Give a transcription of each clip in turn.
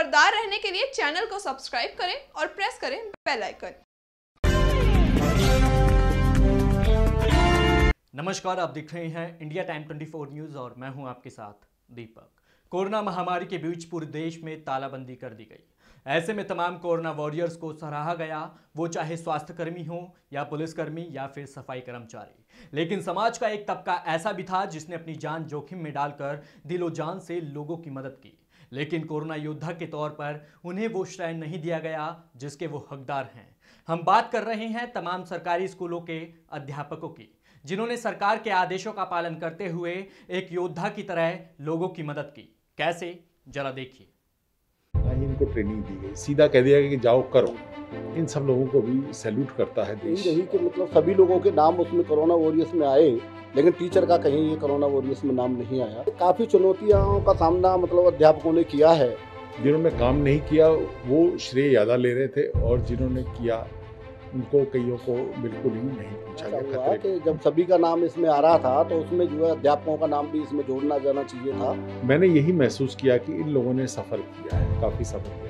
खबरदार रहने के लिए चैनल को सब्सक्राइब करें और प्रेस करें बेल आइकन नमस्कार आप देख रहे हैं इंडिया टाइम 24 न्यूज और मैं हूं आपके साथ दीपक कोरोना महामारी के बीच पूरे देश में तालाबंदी कर दी गई ऐसे में तमाम कोरोना वॉरियर्स को सराहा गया वो चाहे स्वास्थ्यकर्मी हो या पुलिसकर्मी या फिर सफाई कर्मचारी लेकिन समाज का एक तबका ऐसा भी था जिसने अपनी जान जोखिम में डालकर दिलो जान से लोगों की मदद की लेकिन कोरोना योद्धा के तौर पर उन्हें वो श्रेय नहीं दिया गया जिसके वो हकदार हैं हम बात कर रहे हैं तमाम सरकारी स्कूलों के अध्यापकों की जिन्होंने सरकार के आदेशों का पालन करते हुए एक योद्धा की तरह लोगों की मदद की कैसे जरा देखिए ट्रेनिंग दी गई सीधा कह दिया कि जाओ करो इन सब लोगों को भी सैल्यूट करता है देश यही कि मतलब सभी लोगों के नाम उसमें कोरोना वॉरियर्स में आए लेकिन टीचर का कहीं ये कोरोना वॉरियर्स में नाम नहीं आया काफ़ी चुनौतियों का सामना मतलब अध्यापकों ने किया है जिन्होंने काम नहीं किया वो श्रेय ज़्यादा ले रहे थे और जिन्होंने किया उनको कईयों को बिल्कुल ही नहीं पूछा गया अच्छा, कि जब सभी का नाम इसमें आ रहा था तो उसमें जो है अध्यापकों का नाम भी इसमें जोड़ना जाना चाहिए था मैंने यही महसूस किया कि इन लोगों ने सफ़र किया है काफ़ी सफ़र किया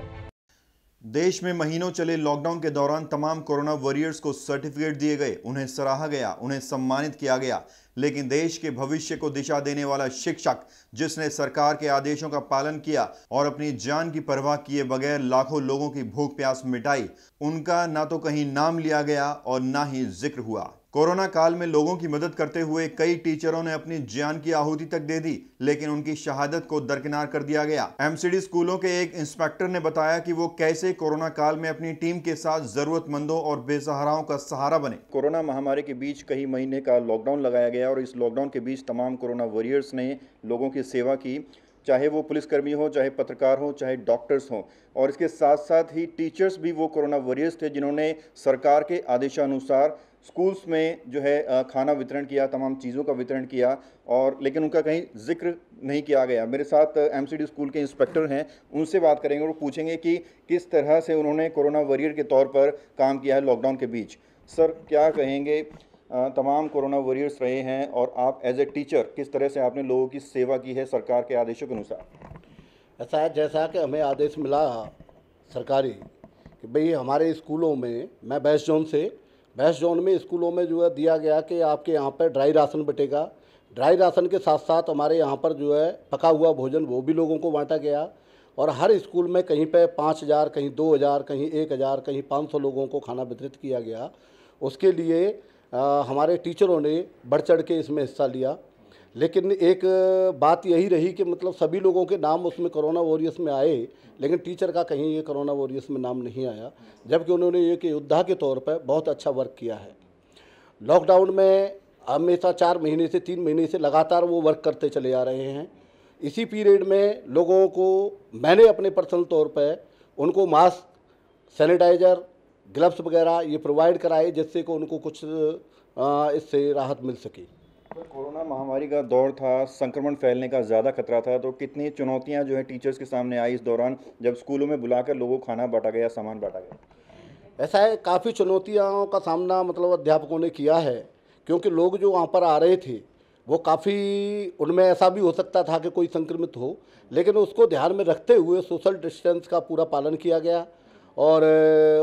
देश में महीनों चले लॉकडाउन के दौरान तमाम कोरोना वॉरियर्स को सर्टिफिकेट दिए गए उन्हें सराहा गया उन्हें सम्मानित किया गया लेकिन देश के भविष्य को दिशा देने वाला शिक्षक जिसने सरकार के आदेशों का पालन किया और अपनी जान की परवाह किए बगैर लाखों लोगों की भूख प्यास मिटाई उनका ना तो कहीं नाम लिया गया और ना ही जिक्र हुआ कोरोना काल में लोगों की मदद करते हुए कई टीचरों ने अपनी जान की आहुति तक दे दी लेकिन उनकी शहादत को दरकिनार कर दिया गया एमसीडी स्कूलों के एक इंस्पेक्टर ने बताया कि वो कैसे कोरोना काल में अपनी टीम के साथ जरूरतमंदों और बेसहाराओं का सहारा बने कोरोना महामारी के बीच कई महीने का लॉकडाउन लगाया गया और इस लॉकडाउन के बीच तमाम कोरोना वॉरियर्स ने लोगों की सेवा की चाहे वो पुलिसकर्मी हो चाहे पत्रकार हों चाहे डॉक्टर्स हों और इसके साथ साथ ही टीचर्स भी वो कोरोना वॉरियर्स थे जिन्होंने सरकार के आदेशानुसार स्कूल्स में जो है खाना वितरण किया तमाम चीज़ों का वितरण किया और लेकिन उनका कहीं जिक्र नहीं किया गया मेरे साथ एम स्कूल के इंस्पेक्टर हैं उनसे बात करेंगे और पूछेंगे कि किस तरह से उन्होंने कोरोना वॉरियर के तौर पर काम किया है लॉकडाउन के बीच सर क्या कहेंगे तमाम कोरोना वॉरियर्स रहे हैं और आप एज ए टीचर किस तरह से आपने लोगों की सेवा की है सरकार के आदेशों के अनुसार ऐसा है जैसा कि हमें आदेश मिला सरकारी कि भाई हमारे स्कूलों में मैं बेस्ट जोन से बेस्ट जोन में स्कूलों में जो है दिया गया कि आपके यहाँ पर ड्राई राशन बटेगा ड्राई राशन के साथ साथ हमारे यहाँ पर जो है पका हुआ भोजन वो भी लोगों को बांटा गया और हर स्कूल में कहीं पर पाँच हज़ार कहीं दो हज़ार कहीं एक हज़ार कहीं पाँच सौ लोगों को खाना वितरित किया गया उसके लिए हमारे टीचरों ने बढ़ चढ़ के इसमें हिस्सा लिया लेकिन एक बात यही रही कि मतलब सभी लोगों के नाम उसमें कोरोना वॉरियर्स में आए लेकिन टीचर का कहीं ये कोरोना वॉरियर्स में नाम नहीं आया जबकि उन्होंने ये कि योद्धा के तौर पर बहुत अच्छा वर्क किया है लॉकडाउन में हमेशा चार महीने से तीन महीने से लगातार वो वर्क करते चले आ रहे हैं इसी पीरियड में लोगों को मैंने अपने पर्सनल तौर पर उनको मास्क सैनिटाइज़र ग्लव्स वगैरह ये प्रोवाइड कराए जिससे को उनको कुछ इससे राहत मिल सके कोरोना महामारी का दौर था संक्रमण फैलने का ज़्यादा खतरा था तो कितनी चुनौतियां जो है टीचर्स के सामने आई इस दौरान जब स्कूलों में बुलाकर लोगों को खाना बांटा गया सामान बांटा गया ऐसा है काफ़ी चुनौतियों का सामना मतलब अध्यापकों ने किया है क्योंकि लोग जो वहाँ पर आ रहे थे वो काफ़ी उनमें ऐसा भी हो सकता था कि कोई संक्रमित हो लेकिन उसको ध्यान में रखते हुए सोशल डिस्टेंस का पूरा पालन किया गया और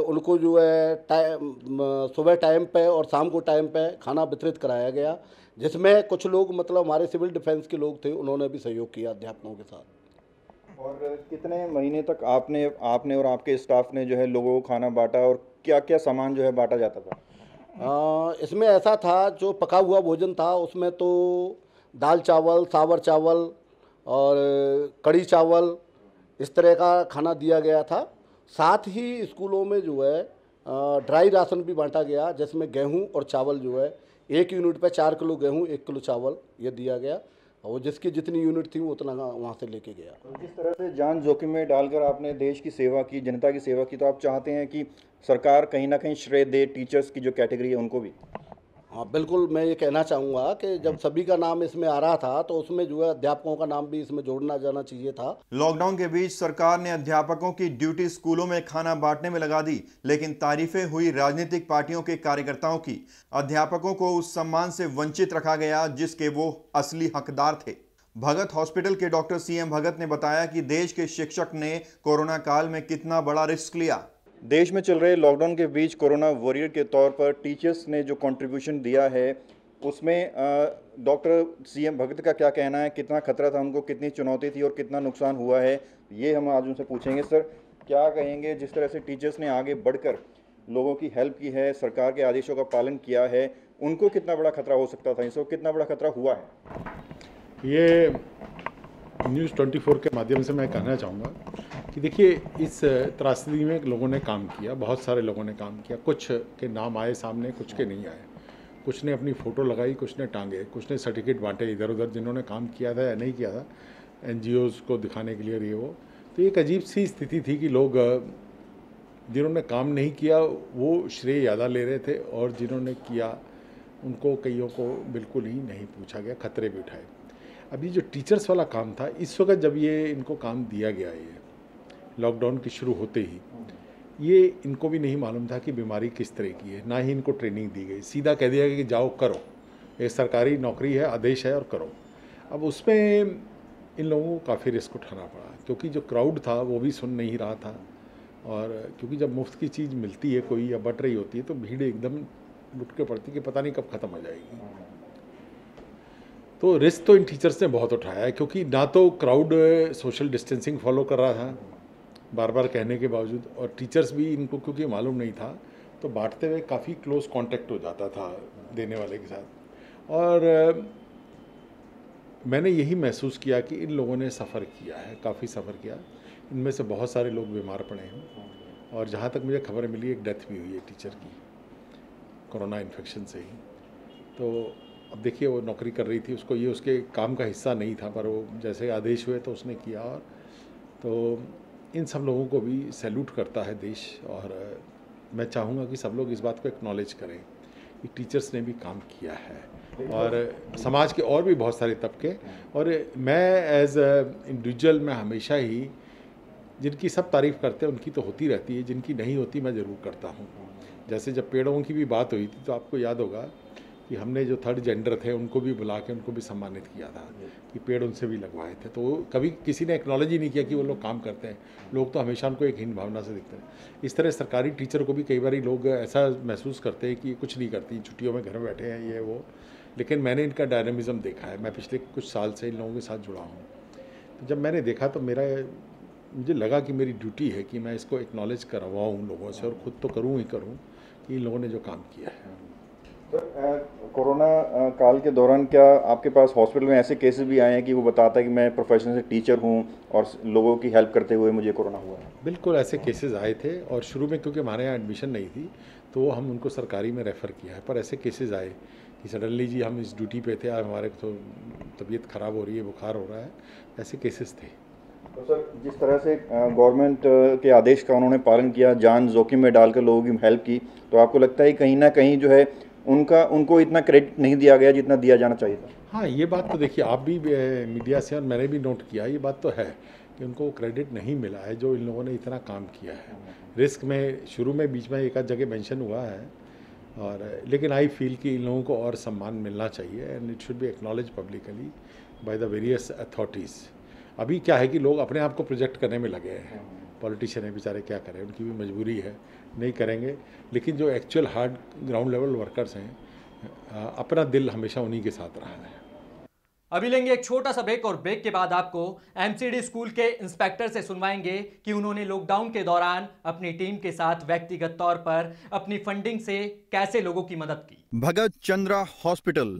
उनको जो है टाइम सुबह टाइम पे और शाम को टाइम पे खाना वितरित कराया गया जिसमें कुछ लोग मतलब हमारे सिविल डिफेंस के लोग थे उन्होंने भी सहयोग किया अध्यापकों के साथ और कितने महीने तक आपने आपने और आपके स्टाफ ने जो है लोगों को खाना बांटा और क्या क्या सामान जो है बांटा जाता था आ, इसमें ऐसा था जो पका हुआ भोजन था उसमें तो दाल चावल सावर चावल और कड़ी चावल इस तरह का खाना दिया गया था साथ ही स्कूलों में जो है ड्राई राशन भी बांटा गया जिसमें गेहूं और चावल जो है एक यूनिट पर चार किलो गेहूं एक किलो चावल ये दिया गया और जिसकी जितनी यूनिट थी वो उतना वहाँ से लेके गया तो जिस तरह से जान जोखिम में डालकर आपने देश की सेवा की जनता की सेवा की तो आप चाहते हैं कि सरकार कहीं ना कहीं श्रेय दे टीचर्स की जो कैटेगरी है उनको भी हाँ बिल्कुल मैं ये कहना चाहूंगा कि जब हम्म। सभी का नाम इसमें आ रहा था तो उसमें जो है अध्यापकों का नाम भी इसमें जोड़ना जाना चाहिए था लॉकडाउन के बीच सरकार ने अध्यापकों की ड्यूटी स्कूलों में खाना बांटने में लगा दी लेकिन तारीफें हुई राजनीतिक पार्टियों के कार्यकर्ताओं की अध्यापकों को उस सम्मान से वंचित रखा गया जिसके वो असली हकदार थे भगत हॉस्पिटल के डॉक्टर सी भगत ने बताया कि देश के शिक्षक ने कोरोना काल में कितना बड़ा रिस्क लिया देश में चल रहे लॉकडाउन के बीच कोरोना वॉरियर के तौर पर टीचर्स ने जो कंट्रीब्यूशन दिया है उसमें डॉक्टर सीएम भगत का क्या कहना है कितना खतरा था उनको कितनी चुनौती थी और कितना नुकसान हुआ है ये हम आज उनसे पूछेंगे सर क्या कहेंगे जिस तरह से टीचर्स ने आगे बढ़कर लोगों की हेल्प की है सरकार के आदेशों का पालन किया है उनको कितना बड़ा खतरा हो सकता था इसको कितना बड़ा खतरा हुआ है ये न्यूज़ 24 के माध्यम से मैं कहना चाहूँगा कि देखिए इस त्रासदी में लोगों ने काम किया बहुत सारे लोगों ने काम किया कुछ के नाम आए सामने कुछ के नहीं आए कुछ ने अपनी फ़ोटो लगाई कुछ ने टांगे कुछ ने सर्टिफिकेट बांटे इधर उधर जिन्होंने काम किया था या नहीं किया था एन को दिखाने के लिए रही वो तो एक अजीब सी स्थिति थी कि लोग जिन्होंने काम नहीं किया वो श्रेय ज़्यादा ले रहे थे और जिन्होंने किया उनको कईयों को बिल्कुल ही नहीं पूछा गया खतरे भी उठाए अभी जो टीचर्स वाला काम था इस वक्त जब ये इनको काम दिया गया ये लॉकडाउन के शुरू होते ही ये इनको भी नहीं मालूम था कि बीमारी किस तरह की है ना ही इनको ट्रेनिंग दी गई सीधा कह दिया गया कि जाओ करो ये सरकारी नौकरी है आदेश है और करो अब उसमें इन लोगों को काफ़ी रिस्क उठाना पड़ा क्योंकि जो क्राउड था वो भी सुन नहीं रहा था और क्योंकि जब मुफ्त की चीज़ मिलती है कोई या बट रही होती है तो भीड़ एकदम लुट के पड़ती कि पता नहीं कब ख़त्म हो जाएगी तो रिस्क तो इन टीचर्स ने बहुत उठाया है क्योंकि ना तो क्राउड सोशल डिस्टेंसिंग फॉलो कर रहा था बार बार कहने के बावजूद और टीचर्स भी इनको क्योंकि मालूम नहीं था तो बांटते हुए काफ़ी क्लोज कांटेक्ट हो जाता था देने वाले के साथ और मैंने यही महसूस किया कि इन लोगों ने सफ़र किया है काफ़ी सफ़र किया इनमें से बहुत सारे लोग बीमार पड़े हैं और जहाँ तक मुझे खबर मिली एक डेथ भी हुई है टीचर की कोरोना इन्फेक्शन से ही तो अब देखिए वो नौकरी कर रही थी उसको ये उसके काम का हिस्सा नहीं था पर वो जैसे आदेश हुए तो उसने किया और तो इन सब लोगों को भी सैल्यूट करता है देश और मैं चाहूँगा कि सब लोग इस बात को एक्नॉलेज करें कि टीचर्स ने भी काम किया है और समाज के और भी बहुत सारे तबके और मैं एज अ इंडिविजुअल मैं हमेशा ही जिनकी सब तारीफ़ करते हैं उनकी तो होती रहती है जिनकी नहीं होती मैं ज़रूर करता हूँ जैसे जब पेड़ों की भी बात हुई थी तो आपको याद होगा कि हमने जो थर्ड जेंडर थे उनको भी बुला के उनको भी सम्मानित किया था कि पेड़ उनसे भी लगवाए थे तो कभी किसी ने एक्नॉलेज ही नहीं किया कि वो लोग काम करते हैं लोग तो हमेशा उनको एक हीन भावना से दिखते हैं इस तरह सरकारी टीचर को भी कई बार लोग ऐसा महसूस करते हैं कि कुछ नहीं करती छुट्टियों में घर में बैठे हैं ये वो लेकिन मैंने इनका डायनामिज़म देखा है मैं पिछले कुछ साल से इन लोगों के साथ जुड़ा हूँ तो जब मैंने देखा तो मेरा मुझे लगा कि मेरी ड्यूटी है कि मैं इसको एक्नॉलेज करवाऊँ लोगों से और ख़ुद तो करूँ ही करूँ कि इन लोगों ने जो काम किया है कोरोना काल के दौरान क्या आपके पास हॉस्पिटल में ऐसे केसेस भी आए हैं कि वो बताता है कि मैं प्रोफेशन से टीचर हूँ और लोगों की हेल्प करते हुए मुझे कोरोना हुआ है बिल्कुल ऐसे केसेस आए थे और शुरू में क्योंकि हमारे यहाँ एडमिशन नहीं थी तो हम उनको सरकारी में रेफ़र किया है पर ऐसे केसेस आए कि सडनली जी हम इस ड्यूटी पे थे हमारे तो तबीयत ख़राब हो रही है बुखार हो रहा है ऐसे केसेस थे तो सर जिस तरह से गवर्नमेंट के आदेश का उन्होंने पालन किया जान जोखिम में डालकर लोगों की हेल्प की तो आपको लगता है कहीं ना कहीं जो है उनका उनको इतना क्रेडिट नहीं दिया गया जितना दिया जाना चाहिए था हाँ ये बात तो देखिए आप भी मीडिया से और मैंने भी नोट किया ये बात तो है कि उनको क्रेडिट नहीं मिला है जो इन लोगों ने इतना काम किया है रिस्क में शुरू में बीच में एक आध जगह मैंशन हुआ है और लेकिन आई फील कि इन लोगों को और सम्मान मिलना चाहिए and it should be acknowledge publicly by the various authorities अभी क्या है कि लोग अपने आप को प्रोजेक्ट करने में लगे हैं पॉलिटिशियन है बेचारे क्या करें उनकी भी मजबूरी है नहीं करेंगे लेकिन जो actual hard ground level workers हैं अपना दिल हमेशा उन्हीं के साथ रहा है अभी लेंगे एक छोटा सा ब्रेक और ब्रेक के बाद आपको एमसीडी स्कूल के इंस्पेक्टर से सुनवाएंगे कि उन्होंने लॉकडाउन के दौरान अपनी टीम के साथ व्यक्तिगत तौर पर अपनी फंडिंग से कैसे लोगों की मदद की भगत चंद्रा हॉस्पिटल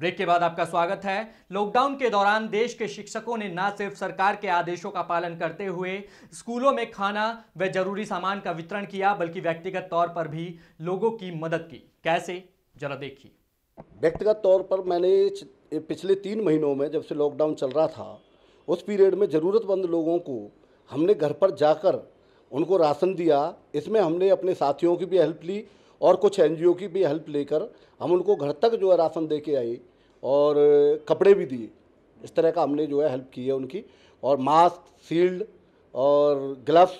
ब्रेक के बाद आपका स्वागत है लॉकडाउन के दौरान देश के शिक्षकों ने न सिर्फ सरकार के आदेशों का पालन करते हुए स्कूलों में खाना व जरूरी सामान का वितरण किया बल्कि व्यक्तिगत तौर पर भी लोगों की मदद की कैसे जरा देखिए व्यक्तिगत तौर पर मैंने पिछले तीन महीनों में जब से लॉकडाउन चल रहा था उस पीरियड में ज़रूरतमंद लोगों को हमने घर पर जाकर उनको राशन दिया इसमें हमने अपने साथियों की भी हेल्प ली और कुछ एन की भी हेल्प लेकर हम उनको घर तक जो है राशन दे के आए और कपड़े भी दिए इस तरह का हमने जो है हेल्प की है उनकी और मास्क शील्ड और ग्लव्स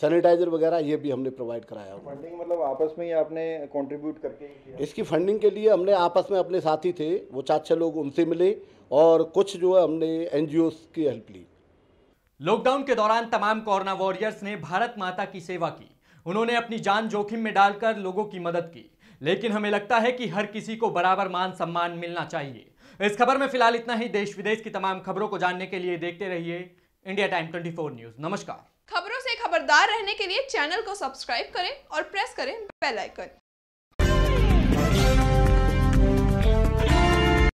सैनिटाइजर वगैरह ये भी हमने प्रोवाइड कराया फंडिंग मतलब आपस में ही आपने कंट्रीब्यूट करके किया। इसकी फंडिंग के लिए हमने आपस में अपने साथी थे वो चार छः लोग उनसे मिले और कुछ जो है हमने एन की हेल्प ली लॉकडाउन के दौरान तमाम कोरोना वॉरियर्स ने भारत माता की सेवा की उन्होंने अपनी जान जोखिम में डालकर लोगों की मदद की लेकिन हमें लगता है कि हर किसी को बराबर मान सम्मान मिलना चाहिए इस खबर में फिलहाल इतना ही देश विदेश की तमाम खबरों को जानने के लिए देखते रहिए इंडिया टाइम 24 न्यूज नमस्कार खबरों से खबरदार रहने के लिए चैनल को सब्सक्राइब करें और प्रेस करें बेलाइकन